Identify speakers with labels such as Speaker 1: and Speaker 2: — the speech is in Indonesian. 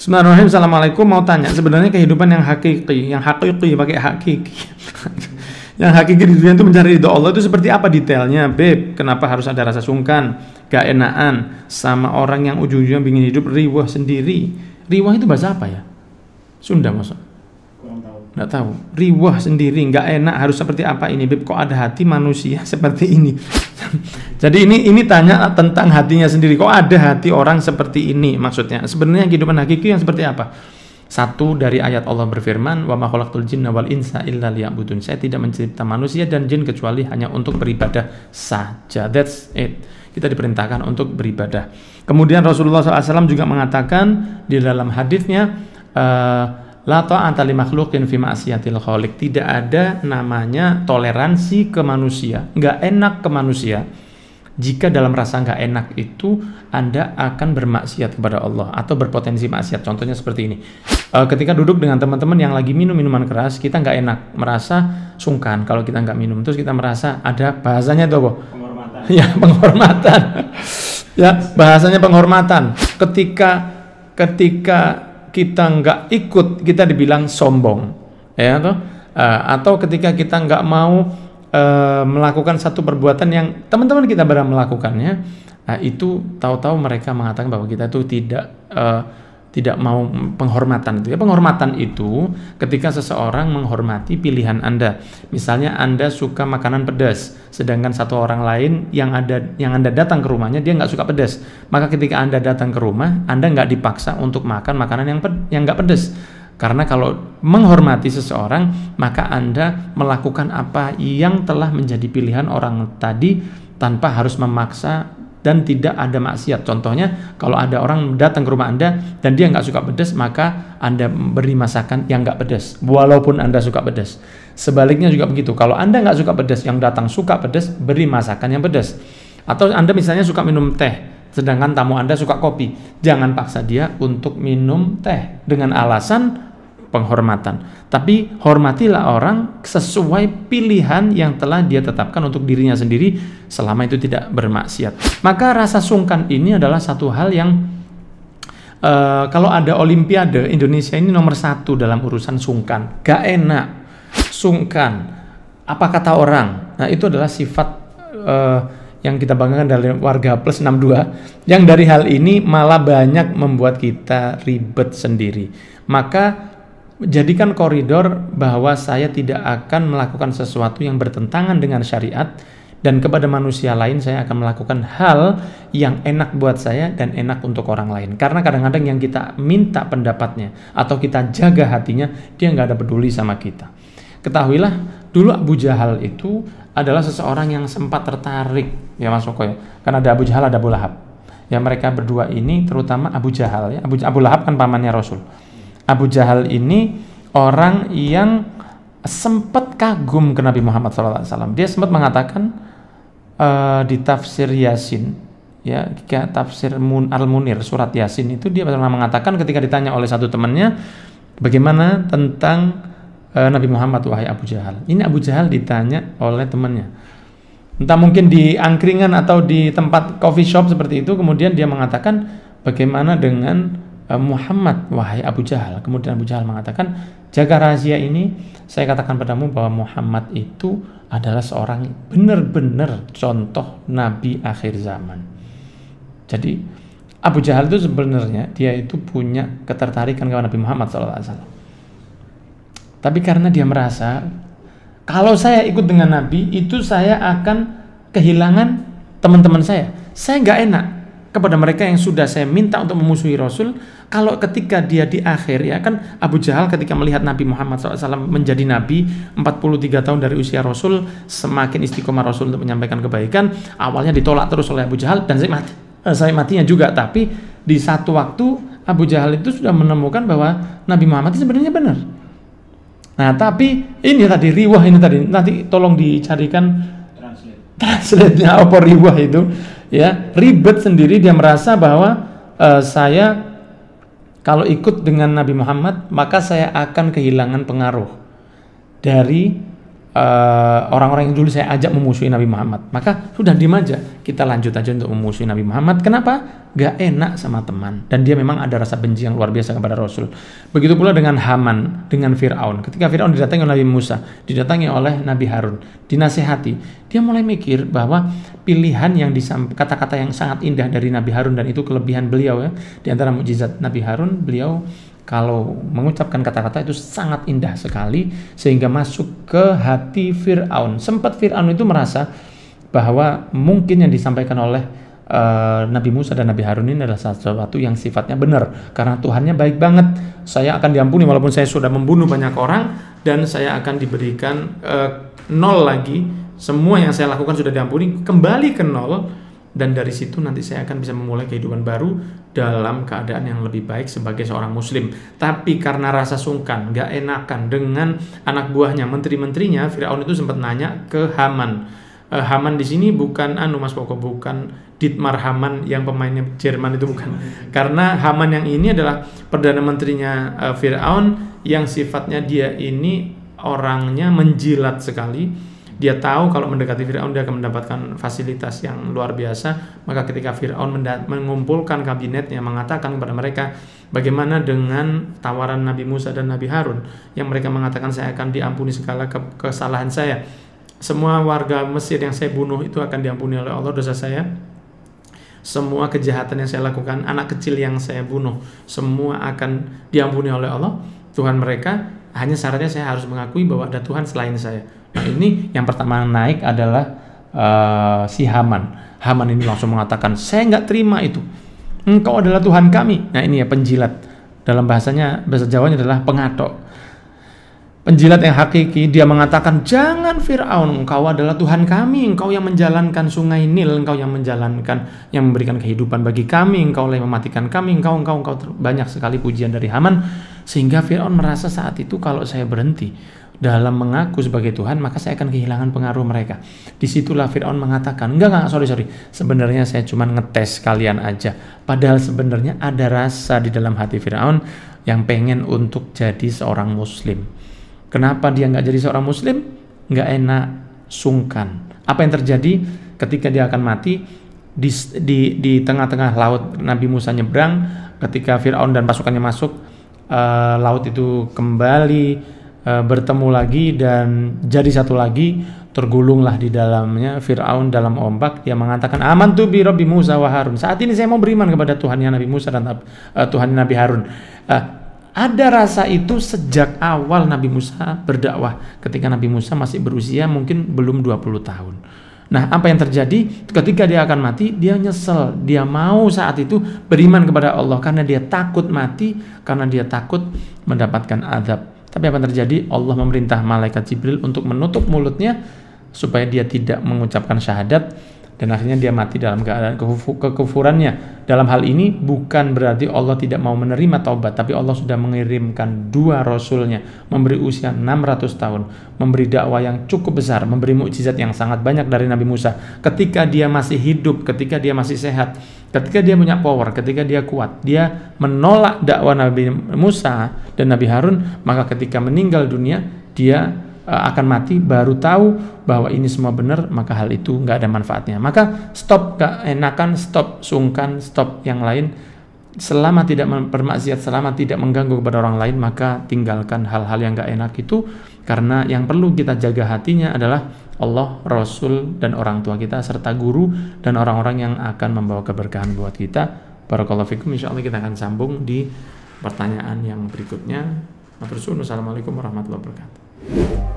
Speaker 1: Bismillahirrahmanirrahim. Assalamualaikum. Mau tanya, sebenarnya kehidupan yang hakiki, yang hakiki pakai hakiki. yang hakiki di dunia itu mencari ridho Allah itu seperti apa detailnya, Beb? Kenapa harus ada rasa sungkan, gak enakan sama orang yang ujung-ujungnya ingin hidup riwah sendiri? Riwah itu bahasa apa ya? Sunda maksud nggak tahu riwah sendiri nggak enak harus seperti apa ini bib kok ada hati manusia seperti ini jadi ini ini tanya tentang hatinya sendiri kok ada hati orang seperti ini maksudnya sebenarnya kehidupan hakiki yang seperti apa satu dari ayat Allah berfirman wa ma jin jinna wal insa illa liya'budun saya tidak mencipta manusia dan jin kecuali hanya untuk beribadah saja that's it kita diperintahkan untuk beribadah kemudian Rasulullah SAW juga mengatakan di dalam hadisnya uh, La ta'ata li makhlukin fi ma'siyatil khaliq. Tidak ada namanya toleransi ke manusia. Nggak enak ke manusia. Jika dalam rasa nggak enak itu Anda akan bermaksiat kepada Allah atau berpotensi maksiat. Contohnya seperti ini. Eh, ketika duduk dengan teman-teman yang lagi minum minuman keras, kita nggak enak, merasa sungkan kalau kita nggak minum. Terus kita merasa ada bahasanya itu apa? Penghormatan. ya, penghormatan. ya, bahasanya penghormatan. Ketika ketika kita nggak ikut kita dibilang sombong ya atau Uh, eh, atau ketika kita nggak mau uh, melakukan satu perbuatan yang teman-teman kita barang melakukannya nah itu tahu-tahu mereka mengatakan bahwa kita itu tidak uh, tidak mau penghormatan itu ya penghormatan itu ketika seseorang menghormati pilihan anda misalnya anda suka makanan pedas sedangkan satu orang lain yang ada yang anda datang ke rumahnya dia nggak suka pedas maka ketika anda datang ke rumah anda nggak dipaksa untuk makan makanan yang ped, yang nggak pedas karena kalau menghormati seseorang maka anda melakukan apa yang telah menjadi pilihan orang tadi tanpa harus memaksa dan tidak ada maksiat. Contohnya, kalau ada orang datang ke rumah Anda dan dia nggak suka pedas, maka Anda beri masakan yang nggak pedas, walaupun Anda suka pedas. Sebaliknya juga begitu. Kalau Anda nggak suka pedas, yang datang suka pedas, beri masakan yang pedas. Atau Anda misalnya suka minum teh, sedangkan tamu Anda suka kopi. Jangan paksa dia untuk minum teh dengan alasan penghormatan. Tapi hormatilah orang sesuai pilihan yang telah dia tetapkan untuk dirinya sendiri selama itu tidak bermaksiat. Maka rasa sungkan ini adalah satu hal yang uh, kalau ada Olimpiade Indonesia ini nomor satu dalam urusan sungkan. Gak enak, sungkan. Apa kata orang? Nah itu adalah sifat uh, yang kita banggakan dari warga plus 62 yang dari hal ini malah banyak membuat kita ribet sendiri maka jadikan koridor bahwa saya tidak akan melakukan sesuatu yang bertentangan dengan syariat dan kepada manusia lain saya akan melakukan hal yang enak buat saya dan enak untuk orang lain karena kadang-kadang yang kita minta pendapatnya atau kita jaga hatinya dia nggak ada peduli sama kita ketahuilah dulu Abu Jahal itu adalah seseorang yang sempat tertarik ya Mas Koko ya karena ada Abu Jahal ada Abu Lahab ya mereka berdua ini terutama Abu Jahal ya Abu, Abu Lahab kan pamannya Rasul Abu Jahal ini orang yang sempat kagum ke Nabi Muhammad SAW. Dia sempat mengatakan uh, di tafsir Yasin, ya tafsir Mun, Al Munir surat Yasin itu dia pernah mengatakan ketika ditanya oleh satu temannya bagaimana tentang uh, Nabi Muhammad wahai Abu Jahal. Ini Abu Jahal ditanya oleh temannya. Entah mungkin di angkringan atau di tempat coffee shop seperti itu, kemudian dia mengatakan bagaimana dengan Eh, Muhammad wahai Abu Jahal kemudian Abu Jahal mengatakan jaga rahasia ini saya katakan padamu bahwa Muhammad itu adalah seorang benar-benar contoh nabi akhir zaman jadi Abu Jahal itu sebenarnya dia itu punya ketertarikan kepada Nabi Muhammad SAW tapi karena dia merasa kalau saya ikut dengan Nabi itu saya akan kehilangan teman-teman saya saya nggak enak kepada mereka yang sudah saya minta untuk memusuhi Rasul kalau ketika dia di akhir ya kan Abu Jahal ketika melihat Nabi Muhammad SAW menjadi Nabi 43 tahun dari usia Rasul semakin istiqomah Rasul untuk menyampaikan kebaikan awalnya ditolak terus oleh Abu Jahal dan saya mati eh, saya matinya juga tapi di satu waktu Abu Jahal itu sudah menemukan bahwa Nabi Muhammad itu sebenarnya benar nah tapi ini tadi riwah ini tadi nanti tolong dicarikan translate translate-nya apa riwah itu ya ribet sendiri dia merasa bahwa uh, saya kalau ikut dengan Nabi Muhammad maka saya akan kehilangan pengaruh dari Eh, orang-orang uh, yang dulu saya ajak memusuhi Nabi Muhammad. Maka sudah diem aja, kita lanjut aja untuk memusuhi Nabi Muhammad. Kenapa? Gak enak sama teman. Dan dia memang ada rasa benci yang luar biasa kepada Rasul. Begitu pula dengan Haman, dengan Fir'aun. Ketika Fir'aun didatangi oleh Nabi Musa, didatangi oleh Nabi Harun, dinasehati, dia mulai mikir bahwa pilihan yang disampaikan kata-kata yang sangat indah dari Nabi Harun dan itu kelebihan beliau ya, di antara mujizat Nabi Harun, beliau kalau mengucapkan kata-kata itu sangat indah sekali sehingga masuk ke hati Fir'aun. Sempat Fir'aun itu merasa bahwa mungkin yang disampaikan oleh uh, Nabi Musa dan Nabi Harun ini adalah sesuatu yang sifatnya benar karena Tuhannya baik banget. Saya akan diampuni walaupun saya sudah membunuh banyak orang dan saya akan diberikan uh, nol lagi. Semua yang saya lakukan sudah diampuni, kembali ke nol dan dari situ nanti saya akan bisa memulai kehidupan baru dalam keadaan yang lebih baik sebagai seorang muslim. Tapi karena rasa sungkan, gak enakan dengan anak buahnya, menteri-menterinya, Firaun itu sempat nanya ke Haman. E, Haman di sini bukan anu Mas Poko, bukan Dietmar Haman yang pemainnya Jerman itu bukan. Karena Haman yang ini adalah perdana menterinya eh, Firaun yang sifatnya dia ini orangnya menjilat sekali dia tahu kalau mendekati Firaun dia akan mendapatkan fasilitas yang luar biasa maka ketika Firaun mengumpulkan kabinetnya mengatakan kepada mereka bagaimana dengan tawaran Nabi Musa dan Nabi Harun yang mereka mengatakan saya akan diampuni segala ke kesalahan saya semua warga Mesir yang saya bunuh itu akan diampuni oleh Allah dosa saya semua kejahatan yang saya lakukan anak kecil yang saya bunuh semua akan diampuni oleh Allah Tuhan mereka hanya syaratnya saya harus mengakui bahwa ada Tuhan selain saya. Nah ini yang pertama naik adalah uh, si Haman. Haman ini langsung mengatakan, saya nggak terima itu. Engkau adalah Tuhan kami. Nah ini ya penjilat. Dalam bahasanya, bahasa Jawanya adalah pengatok penjilat yang hakiki dia mengatakan jangan Firaun engkau adalah Tuhan kami engkau yang menjalankan sungai Nil engkau yang menjalankan yang memberikan kehidupan bagi kami engkau yang mematikan kami engkau engkau engkau banyak sekali pujian dari Haman sehingga Firaun merasa saat itu kalau saya berhenti dalam mengaku sebagai Tuhan maka saya akan kehilangan pengaruh mereka disitulah Fir'aun mengatakan enggak enggak sorry sorry sebenarnya saya cuma ngetes kalian aja padahal sebenarnya ada rasa di dalam hati Fir'aun yang pengen untuk jadi seorang muslim Kenapa dia nggak jadi seorang muslim? Nggak enak, sungkan. Apa yang terjadi ketika dia akan mati di di di tengah-tengah laut Nabi Musa nyebrang ketika Firaun dan pasukannya masuk eh, laut itu kembali eh, bertemu lagi dan jadi satu lagi tergulunglah di dalamnya Firaun dalam ombak dia mengatakan aman tuh bi Rabbi Musa wa Harun saat ini saya mau beriman kepada Tuhan yang Nabi Musa dan uh, Tuhan Nabi Harun uh, ada rasa itu sejak awal Nabi Musa berdakwah ketika Nabi Musa masih berusia mungkin belum 20 tahun. Nah, apa yang terjadi ketika dia akan mati? Dia nyesel, dia mau saat itu beriman kepada Allah karena dia takut mati, karena dia takut mendapatkan azab. Tapi apa yang terjadi? Allah memerintah malaikat Jibril untuk menutup mulutnya supaya dia tidak mengucapkan syahadat dan akhirnya dia mati dalam keadaan kekufurannya. Dalam hal ini bukan berarti Allah tidak mau menerima taubat, tapi Allah sudah mengirimkan dua rasulnya, memberi usia 600 tahun, memberi dakwah yang cukup besar, memberi mukjizat yang sangat banyak dari Nabi Musa. Ketika dia masih hidup, ketika dia masih sehat, ketika dia punya power, ketika dia kuat, dia menolak dakwah Nabi Musa dan Nabi Harun, maka ketika meninggal dunia, dia Eh, akan mati baru tahu bahwa ini semua benar maka hal itu nggak ada manfaatnya maka stop gak enakan stop sungkan stop yang lain selama tidak bermaksiat selama tidak mengganggu kepada orang lain maka tinggalkan hal-hal yang nggak enak itu karena yang perlu kita jaga hatinya adalah Allah, Rasul, dan orang tua kita serta guru dan orang-orang yang akan membawa keberkahan buat kita. Barakallahu fikum. Insya kita akan sambung di pertanyaan yang berikutnya. Assalamualaikum warahmatullahi wabarakatuh.